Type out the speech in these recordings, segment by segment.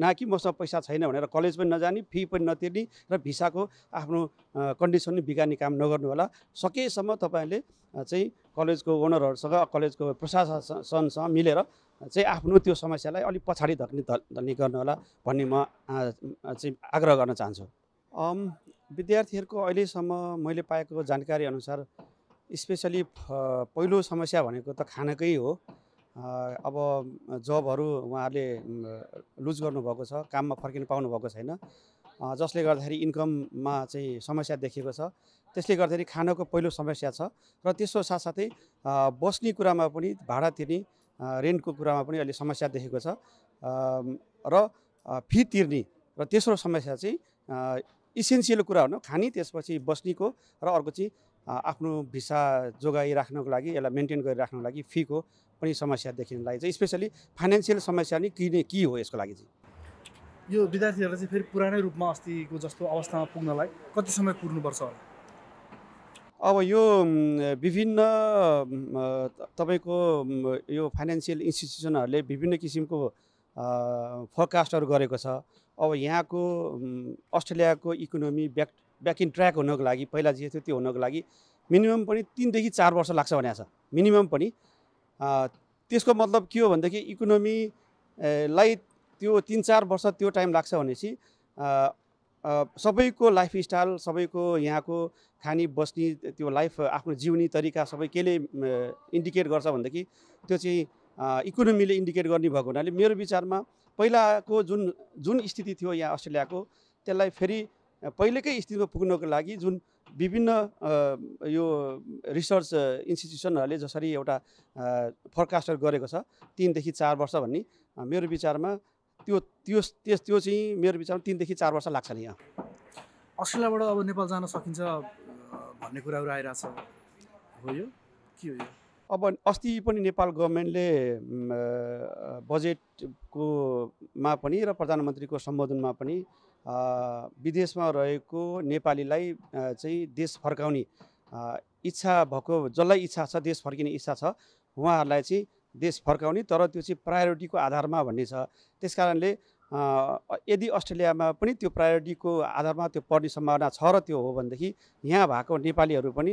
न कि मसँग पैसा छैन भनेर कलेज पनि नजाने फी पनि नतिर्ने र भिसाको आफ्नो कन्डिसन नै बिगार्ने काम नगर्नु होला सकेसम्म तपाईँहरूले चाहिँ कलेजको ओनरहरूसँग कलेजको प्रशासनसँग मिलेर चाहिँ आफ्नो त्यो समस्यालाई अलिक पछाडि धक्ने गर्नु गर्नुहोला भन्ने म चाहिँ आग्रह गर्न चाहन्छु विद्यार्थीहरूको अहिलेसम्म मैले पाएको जानकारी अनुसार स्पेसली पहिलो समस्या भनेको त खानाकै हो अब जबहरू उहाँहरूले लुज गर्नुभएको छ काममा फर्किन पाउनुभएको छैन जसले गर्दाखेरि इन्कममा चाहिँ समस्या देखिएको छ त्यसले गर्दाखेरि खानाको पहिलो समस्या छ र त्यसको साथसाथै बस्ने कुरामा पनि भाडा तिर्ने रेन्टको कुरामा पनि अहिले समस्या देखेको छ र फी तिर्ने र तेस्रो समस्या चाहिँ इसेन्सियल कुरा हो खाने त्यसपछि बस्नेको र अर्को चाहिँ आफ्नो भिसा जोगाइराख्नको लागि यसलाई मेन्टेन गरिराख्नको लागि फीको पनि समस्या देखिनु देखिनलाई चाहिँ स्पेसली फाइनेन्सियल समस्या नै किन के हो यसको लागि चाहिँ यो विद्यार्थीहरूलाई चाहिँ फेरि पुरानै रूपमा अस्तिको जस्तो अवस्थामा पुग्नलाई कति समय कुर्नुपर्छ होला अब यो विभिन्न तपाईँको यो फाइनेन्सियल इन्स्टिट्युसनहरूले विभिन्न किसिमको फोरकास्टहरू गरेको छ अब यहाँको अस्ट्रेलियाको economy back back in track हुनको लागि पहिला जे थियो त्यो हुनको लागि मिनिमम पनि तिनदेखि चार वर्ष लाग्छ भनेको छ मिनिमम पनि त्यसको मतलब के हो भनेदेखि इकोनोमीलाई त्यो तिन चार वर्ष त्यो टाइम लाग्छ भनेपछि सबैको लाइफस्टाइल सबैको यहाँको खाने बस्ने त्यो लाइफ आफ्नो जिउने तरिका सबै केले इन्डिकेट गर्छ भनेदेखि त्यो चाहिँ इकोनोमीले इन्डिकेट गर्ने भएको हुनाले मेरो विचारमा पहिलाको जुन जुन स्थिति थियो यहाँ अस्ट्रेलियाको त्यसलाई फेरि पहिलेकै स्थितिमा पुग्नको लागि जुन विभिन्न यो रिसर्च इन्स्टिट्युसनहरूले जसरी एउटा फरकास्टर गरेको छ तिनदेखि चार वर्ष भन्ने मेरो विचारमा त्यो त्यो त्यस त्यो चाहिँ मेरो विचारमा तिनदेखि चार वर्ष लाग्छ नि यहाँ अस्ट्रेलियाबाट अब नेपाल जान सकिन्छ भन्ने कुराहरू आइरहेछ हो यो के हो यो अब अस्ति पनि नेपाल गभर्मेन्टले बजेटको मा पनि र प्रधानमन्त्रीको सम्बोधनमा पनि विदेशमा रहेको नेपालीलाई चाहिँ देश फर्काउने इच्छा भएको जसलाई इच्छा छ देश फर्किने इच्छा छ उहाँहरूलाई चाहिँ देश फर्काउने तर त्यो चाहिँ प्रायोरिटीको आधारमा भन्ने छ त्यस कारणले यदि अस्ट्रेलियामा पनि त्यो प्रायोरिटीको आधारमा त्यो पर्ने सम्भावना छ र त्यो हो भनेदेखि यहाँ भएको नेपालीहरू पनि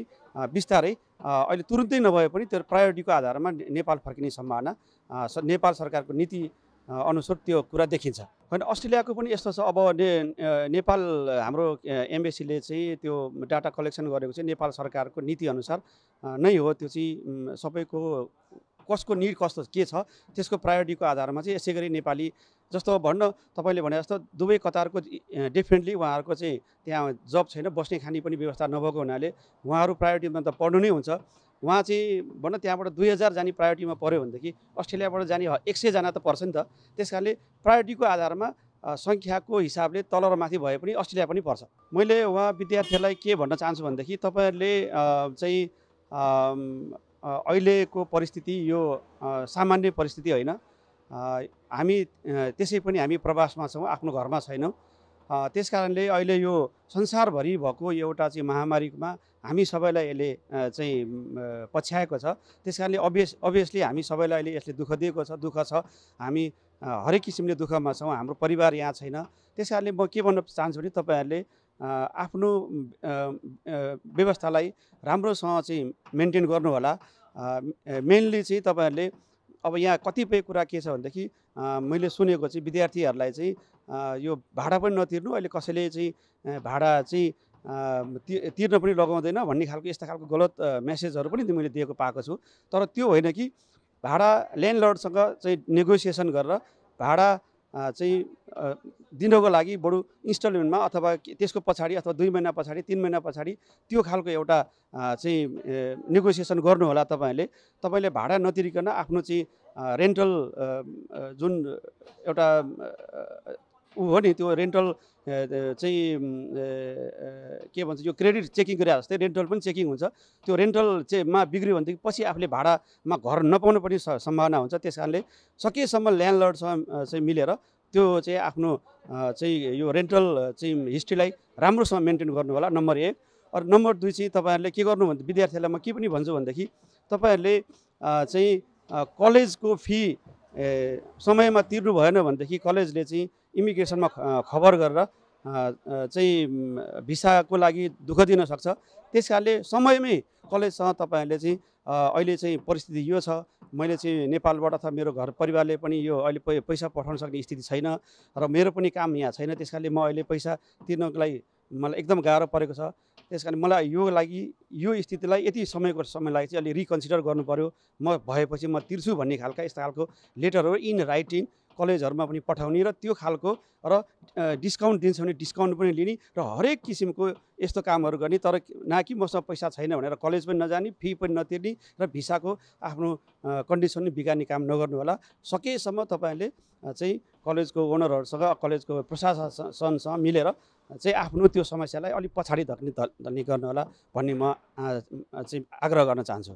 बिस्तारै अहिले तुरुन्तै नभए पनि त्यो प्रायोरिटीको आधारमा नेपाल फर्किने सम्भावना नेपाल सरकारको नीति अनुसार त्यो कुरा देखिन्छ होइन अस्ट्रेलियाको पनि यस्तो छ अब ने नेपाल हाम्रो एम्बेसीले चाहिँ त्यो डाटा कलेक्सन गरेको चाहिँ नेपाल सरकारको नीतिअनुसार नै हो त्यो चाहिँ सबैको कसको निड कस्तो के छ त्यसको प्रायोरिटीको आधारमा चाहिँ यसै गरी नेपाली जस्तो भन्न तपाईँले भने जस्तो दुवै कतारको डिफ्रेन्टली उहाँहरूको चाहिँ त्यहाँ जब छैन बस्ने खाने पनि व्यवस्था नभएको हुनाले उहाँहरू प्रायोरिटीमा त पढ्नु नै हुन्छ उहाँ चाहिँ भन त्यहाँबाट दुई हजार जाने प्रायोरिटीमा पऱ्यो भनेदेखि अस्ट्रेलियाबाट जाने एक सयजना त पर्छ नि त त्यस कारणले प्रायोरिटीको आधारमा सङ्ख्याको हिसाबले तल र माथि भए पनि अस्ट्रेलिया पनि पर्छ मैले उहाँ विद्यार्थीहरूलाई के भन्न चाहन्छु भनेदेखि तपाईँहरूले चाहिँ अहिलेको परिस्थिति यो सामान्य परिस्थिति होइन हामी त्यसै पनि हामी प्रवासमा छौँ आफ्नो घरमा छैनौँ त्यस कारणले अहिले यो संसारभरि भएको एउटा चाहिँ महामारीमा हामी सबैलाई यसले चाहिँ पछ्याएको छ त्यस कारणले अभियस अभियसली हामी सबैलाई अहिले यसले दुःख दिएको छ दुःख छ हामी हरेक किसिमले दुःखमा छौँ हाम्रो परिवार यहाँ छैन त्यस कारणले म के भन्न चाहन्छु भने तपाईँहरूले आफ्नो व्यवस्थालाई राम्रोसँग चाहिँ मेन्टेन गर्नुहोला मेनली चाहिँ तपाईँहरूले अब यहाँ कतिपय कुरा के छ भनेदेखि मैले सुनेको चाहिँ विद्यार्थीहरूलाई चाहिँ यो भाडा पनि नतिर्नु अहिले कसैले चाहिँ भाडा चाहिँ तिर्न पनि लगाउँदैन भन्ने खालको यस्तो खालको गलत मेसेजहरू पनि मैले दिएको पाएको छु तर त्यो होइन कि भाडा ल्यान्डलर्डसँग चाहिँ नेगोसिएसन गरेर भाडा चाहिँ दिनको लागि बरु इन्स्टलमेन्टमा अथवा त्यसको पछाडि अथवा दुई महिना पछाडि तिन महिना पछाडि त्यो खालको एउटा चाहिँ नेगोसिएसन गर्नुहोला तपाईँहरूले तपाईँले भाडा नतिरिकन आफ्नो चाहिँ रेन्टल जुन एउटा ऊ हो नि त्यो रेन्टल चाहिँ के भन्छ यो क्रेडिट चेकिङ गरे जस्तै रेन्टल पनि चेकिङ हुन्छ त्यो रेन्टल मा बिग्रियो भनेदेखि पछि आफूले भाडामा घर नपाउनु पनि सम्भावना हुन्छ त्यस कारणले सकेसम्म ल्यान्डलर्डसँग चाहिँ मिलेर त्यो चाहिँ आफ्नो चाहिँ यो रेन्टल चाहिँ हिस्ट्रीलाई राम्रोसँग मेन्टेन गर्नु होला नम्बर एक अरू नम्बर दुई चाहिँ तपाईँहरूले के गर्नु भन्दा विद्यार्थीहरूलाई म के पनि भन्छु भनेदेखि तपाईँहरूले चाहिँ कलेजको फी समयमा तिर्नु भएन भनेदेखि कलेजले चाहिँ इमिग्रेसनमा खबर गरेर चाहिँ भिसाको लागि दुःख दिन सक्छ त्यस कारणले समयमै कलेजसँग तपाईँहरूले चाहिँ अहिले चाहिँ परिस्थिति यो छ मैले चाहिँ नेपालबाट अथवा मेरो घर परिवारले पनि यो अहिले पैसा पठाउन सक्ने स्थिति छैन र मेरो पनि काम यहाँ छैन त्यस कारणले म अहिले पैसा तिर्नको लागि मलाई एकदम गाह्रो परेको छ त्यस कारण मलाई यो लागि यो स्थितिलाई यति समयको समय लागि चाहिँ अलिक रिकन्सिडर पऱ्यो म भएपछि म तिर्छु भन्ने खालका यस्तो खालको लेटरहरू इन राइटिङ कलेजहरूमा पनि पठाउने र त्यो खालको र डिस्काउन्ट दिन्छ भने डिस्काउन्ट पनि लिने र हरेक किसिमको यस्तो कामहरू गर्ने तर न कि मसँग पैसा छैन भनेर कलेज पनि नजाने फी पनि नतिर्ने र भिसाको आफ्नो कन्डिसन पनि बिगार्ने काम नगर्नु होला सकेसम्म तपाईँहरूले चाहिँ कलेजको ओनरहरूसँग कलेजको प्रशासनसँग मिलेर चाहिँ आफ्नो त्यो समस्यालाई अलिक पछाडि धक्ने धल्ने गर्नुहोला भन्ने म चाहिँ आग्रह गर्न चाहन्छु